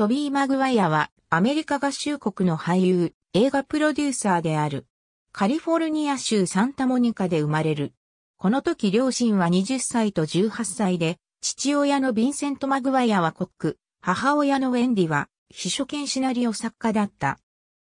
トビー・マグワイアはアメリカ合衆国の俳優、映画プロデューサーである。カリフォルニア州サンタモニカで生まれる。この時両親は20歳と18歳で、父親のヴィンセント・マグワイアはコック、母親のウェンディは秘書兼シナリオ作家だった。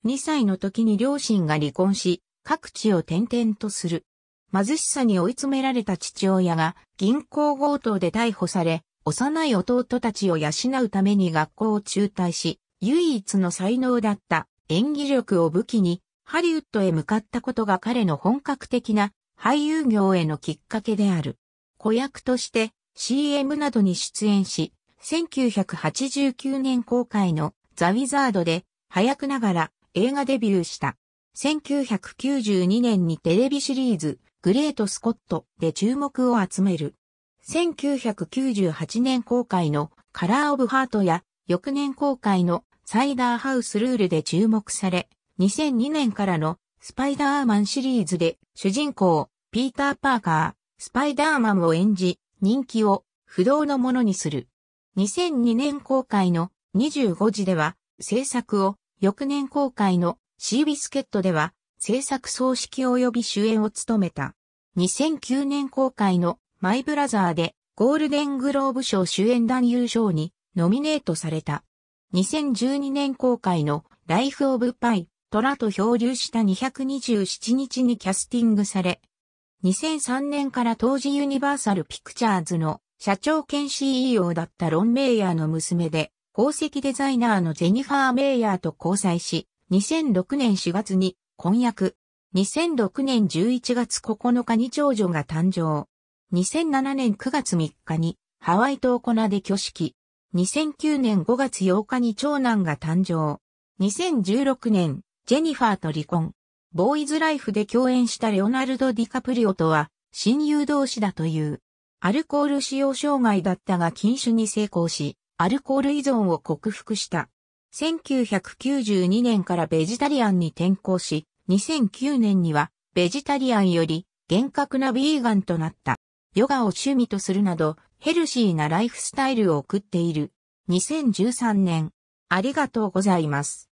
2歳の時に両親が離婚し、各地を転々とする。貧しさに追い詰められた父親が銀行強盗で逮捕され、幼い弟たちを養うために学校を中退し、唯一の才能だった演技力を武器にハリウッドへ向かったことが彼の本格的な俳優業へのきっかけである。子役として CM などに出演し、1989年公開のザ・ウィザードで早くながら映画デビューした。1992年にテレビシリーズグレート・スコットで注目を集める。1998年公開のカラーオブハートや翌年公開のサイダーハウスルールで注目され、2002年からのスパイダーマンシリーズで主人公ピーター・パーカー、スパイダーマンを演じ、人気を不動のものにする。2002年公開の25時では制作を、翌年公開のシービスケットでは制作総指揮及び主演を務めた。2009年公開のマイブラザーでゴールデングローブ賞主演男優賞にノミネートされた。2012年公開のライフ・オブ・パイ、トラと漂流した227日にキャスティングされ、2003年から当時ユニバーサル・ピクチャーズの社長兼 CEO だったロン・メイヤーの娘で、宝石デザイナーのジェニファー・メイヤーと交際し、2006年4月に婚約。2006年11月9日に長女が誕生。2007年9月3日にハワイ島コナで挙式。2009年5月8日に長男が誕生。2016年、ジェニファーと離婚。ボーイズライフで共演したレオナルド・ディカプリオとは親友同士だという。アルコール使用障害だったが禁酒に成功し、アルコール依存を克服した。1992年からベジタリアンに転向し、2009年にはベジタリアンより厳格なヴィーガンとなった。ヨガを趣味とするなど、ヘルシーなライフスタイルを送っている。2013年。ありがとうございます。